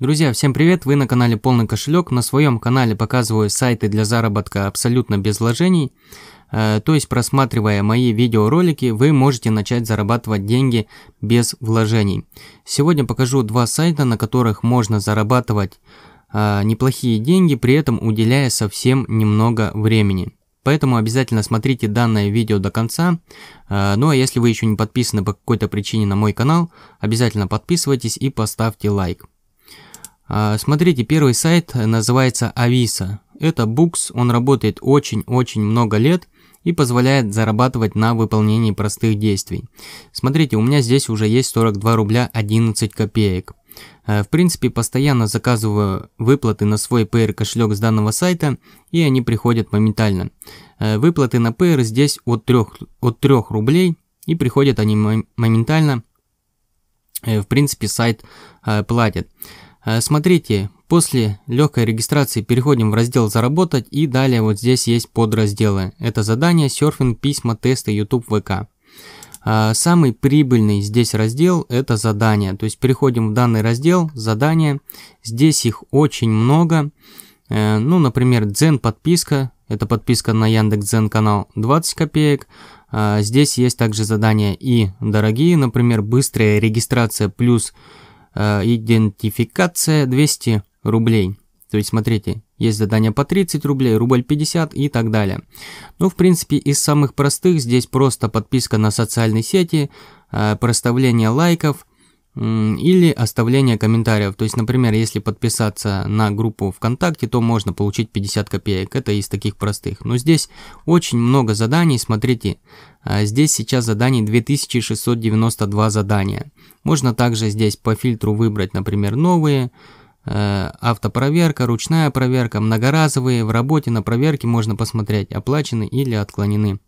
Друзья, всем привет! Вы на канале Полный кошелек. На своем канале показываю сайты для заработка абсолютно без вложений. Э, то есть, просматривая мои видеоролики, вы можете начать зарабатывать деньги без вложений. Сегодня покажу два сайта, на которых можно зарабатывать э, неплохие деньги, при этом уделяя совсем немного времени. Поэтому обязательно смотрите данное видео до конца. Э, ну а если вы еще не подписаны по какой-то причине на мой канал, обязательно подписывайтесь и поставьте лайк. А, смотрите, первый сайт называется Ависа. Это Букс, он работает очень-очень много лет и позволяет зарабатывать на выполнении простых действий. Смотрите, у меня здесь уже есть 42 рубля 11 копеек. А, в принципе, постоянно заказываю выплаты на свой Payer кошелек с данного сайта, и они приходят моментально. А, выплаты на Payer здесь от 3, от 3 рублей, и приходят они моментально. Э, в принципе, сайт платит. Э, смотрите, после легкой регистрации переходим в раздел «Заработать» и далее вот здесь есть подразделы. Это задания, серфинг, письма, тесты, YouTube, ВК. Э, самый прибыльный здесь раздел – это задания. То есть переходим в данный раздел «Задания». Здесь их очень много. Э, ну, например, Дзен подписка. Это подписка на Яндекс Дзен канал 20 копеек. Здесь есть также задания и дорогие, например, быстрая регистрация плюс Э, идентификация 200 рублей. То есть, смотрите, есть задания по 30 рублей, рубль 50 и так далее. Ну, в принципе, из самых простых здесь просто подписка на социальные сети, э, проставление лайков, или оставление комментариев. То есть, например, если подписаться на группу ВКонтакте, то можно получить 50 копеек. Это из таких простых. Но здесь очень много заданий. Смотрите, а, здесь сейчас заданий 2692 задания. Можно также здесь по фильтру выбрать, например, новые, э, автопроверка, ручная проверка, многоразовые. В работе на проверке можно посмотреть, оплачены или отклонены.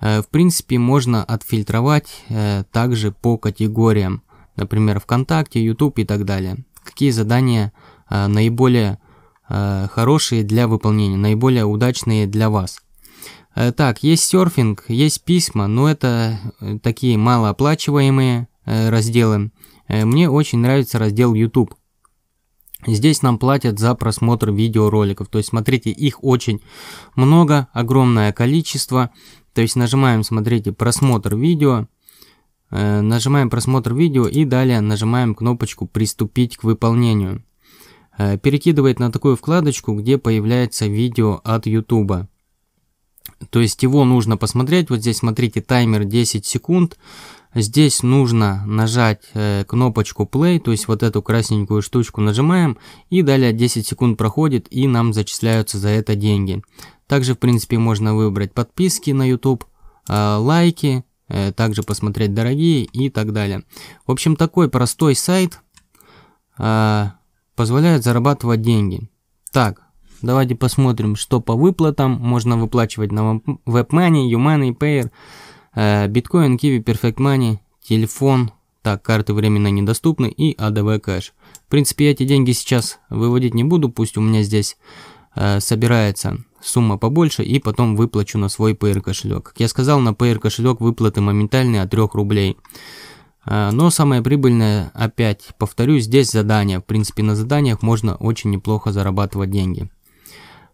Э, в принципе, можно отфильтровать э, также по категориям например, ВКонтакте, YouTube и так далее. Какие задания э, наиболее э, хорошие для выполнения, наиболее удачные для вас. Э, так, есть серфинг, есть письма, но это э, такие малооплачиваемые э, разделы. Э, мне очень нравится раздел YouTube. Здесь нам платят за просмотр видеороликов. То есть, смотрите, их очень много, огромное количество. То есть, нажимаем, смотрите, просмотр видео. Э, нажимаем просмотр видео и далее нажимаем кнопочку «Приступить к выполнению». Э, перекидывает на такую вкладочку, где появляется видео от YouTube. То есть его нужно посмотреть. Вот здесь смотрите таймер 10 секунд. Здесь нужно нажать э, кнопочку play, то есть вот эту красненькую штучку нажимаем, и далее 10 секунд проходит, и нам зачисляются за это деньги. Также, в принципе, можно выбрать подписки на YouTube, э, лайки, Э, также посмотреть дорогие и так далее. В общем, такой простой сайт э, позволяет зарабатывать деньги. Так, давайте посмотрим, что по выплатам можно выплачивать на WebMoney, YouMoney, Payer, Bitcoin, Kiwi, Perfect Money, телефон, так, карты временно недоступны и ADV кэш. В принципе, я эти деньги сейчас выводить не буду, пусть у меня здесь э, собирается сумма побольше и потом выплачу на свой Payer кошелек. Как я сказал, на Payer кошелек выплаты моментальные от 3 рублей. А, но самое прибыльное, опять повторюсь, здесь задания. В принципе, на заданиях можно очень неплохо зарабатывать деньги.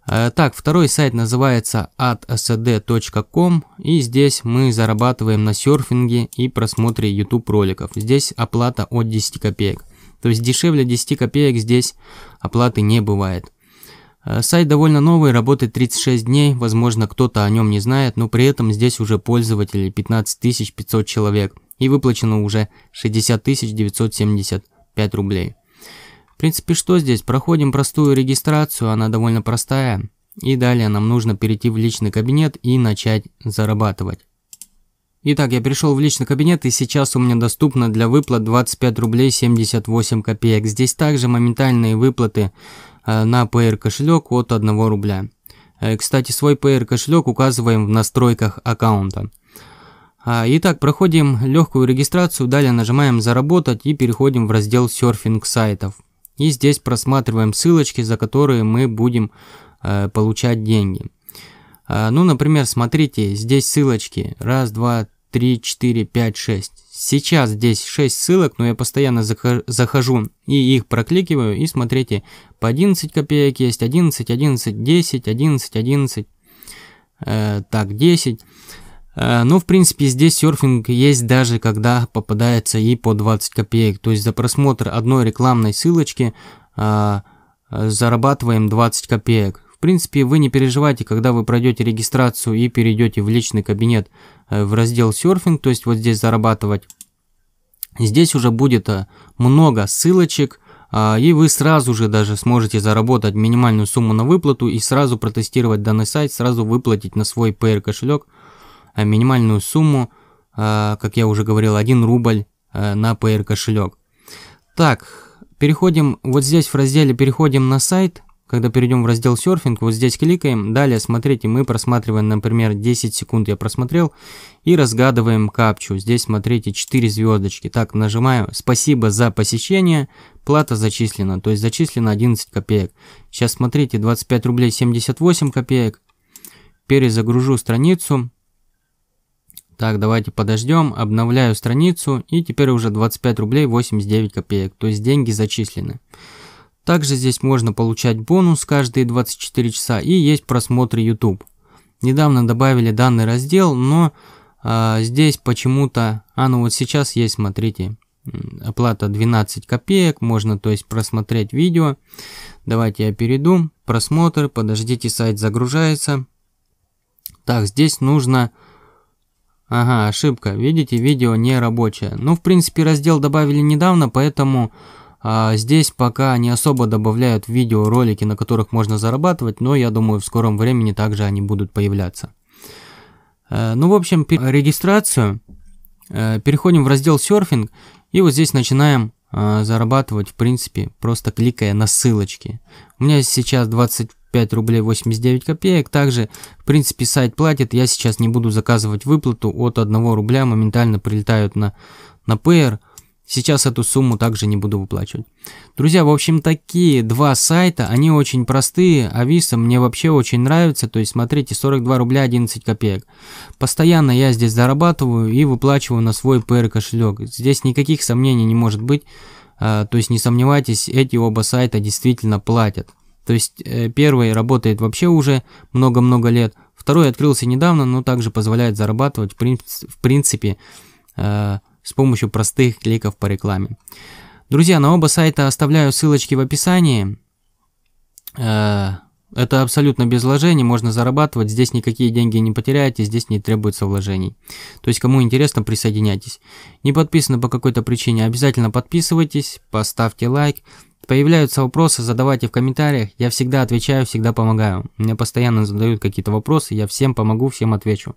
А, так, второй сайт называется adsd.com и здесь мы зарабатываем на серфинге и просмотре YouTube роликов. Здесь оплата от 10 копеек. То есть дешевле 10 копеек здесь оплаты не бывает. Э, сайт довольно новый, работает 36 дней, возможно, кто-то о нем не знает, но при этом здесь уже пользователи 15 500 человек и выплачено уже 60 975 рублей. В принципе, что здесь? Проходим простую регистрацию, она довольно простая. И далее нам нужно перейти в личный кабинет и начать зарабатывать. Итак, я перешел в личный кабинет и сейчас у меня доступно для выплат 25 рублей 78 копеек. Здесь также моментальные выплаты Э, на PR кошелек от 1 рубля. Э, кстати, свой PR кошелек указываем в настройках аккаунта. А, итак, проходим легкую регистрацию, далее нажимаем «Заработать» и переходим в раздел «Серфинг сайтов». И здесь просматриваем ссылочки, за которые мы будем э, получать деньги. А, ну, например, смотрите, здесь ссылочки раз, два, три, четыре, пять, шесть. Сейчас здесь 6 ссылок, но я постоянно захожу и их прокликиваю. И смотрите, по 11 копеек есть, 11, 11, 10, 11, 11, э, так, 10. Э, но, ну, в принципе, здесь серфинг есть даже, когда попадается и по 20 копеек. То есть за просмотр одной рекламной ссылочки э, зарабатываем 20 копеек принципе, вы не переживайте, когда вы пройдете регистрацию и перейдете в личный кабинет э, в раздел серфинг, то есть вот здесь зарабатывать. Здесь уже будет э, много ссылочек, а, и вы сразу же даже сможете заработать минимальную сумму на выплату и сразу протестировать данный сайт, сразу выплатить на свой PR кошелек э, минимальную сумму, как я уже говорил, 1 рубль на PR кошелек. Так, переходим вот здесь в разделе «Переходим на сайт». Когда перейдем в раздел серфинг, вот здесь кликаем, далее смотрите, мы просматриваем, например, 10 секунд я просмотрел, и разгадываем капчу. Здесь смотрите 4 звездочки. Так, нажимаю «Спасибо за посещение», плата зачислена, то есть зачислено 11 копеек. Сейчас смотрите, 25 рублей 78 копеек. Перезагружу страницу. Так, давайте подождем, обновляю страницу, и теперь уже 25 рублей 89 копеек, то есть деньги зачислены. Также здесь можно получать бонус каждые 24 часа и есть просмотры YouTube. Недавно добавили данный раздел, но э, здесь почему-то... А, ну вот сейчас есть, смотрите, оплата 12 копеек, можно, то есть, просмотреть видео. Давайте я перейду, просмотр, подождите, сайт загружается. Так, здесь нужно... Ага, ошибка, видите, видео не рабочее. Ну, в принципе, раздел добавили недавно, поэтому а здесь пока не особо добавляют видеоролики, на которых можно зарабатывать, но я думаю, в скором времени также они будут появляться. Э, ну, в общем, регистрацию э, переходим в раздел серфинг и вот здесь начинаем э, зарабатывать, в принципе, просто кликая на ссылочки. У меня сейчас 25 рублей 89 копеек. Также, в принципе, сайт платит. Я сейчас не буду заказывать выплату. От 1 рубля моментально прилетают на, на Payer. Сейчас эту сумму также не буду выплачивать. Друзья, в общем, такие два сайта, они очень простые. Ависа мне вообще очень нравится. То есть, смотрите, 42 рубля 11 копеек. Постоянно я здесь зарабатываю и выплачиваю на свой PR кошелек. Здесь никаких сомнений не может быть. А, то есть, не сомневайтесь, эти оба сайта действительно платят. То есть, э, первый работает вообще уже много-много лет. Второй открылся недавно, но также позволяет зарабатывать, в принципе, в принципе а, с помощью простых кликов по рекламе. Друзья, на оба сайта оставляю ссылочки в описании. Э, это абсолютно без вложений, можно зарабатывать, здесь никакие деньги не потеряете, здесь не требуется вложений. То есть, кому интересно, присоединяйтесь. Не подписаны по какой-то причине, обязательно подписывайтесь, поставьте лайк. Появляются вопросы, задавайте в комментариях, я всегда отвечаю, всегда помогаю. Мне постоянно задают какие-то вопросы, я всем помогу, всем отвечу.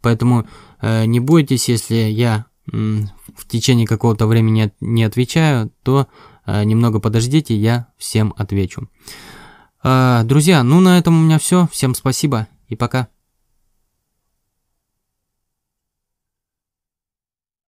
Поэтому э, не бойтесь, если я в течение какого-то времени не отвечаю, то э, немного подождите, я всем отвечу. А, друзья, ну на этом у меня все. Всем спасибо и пока.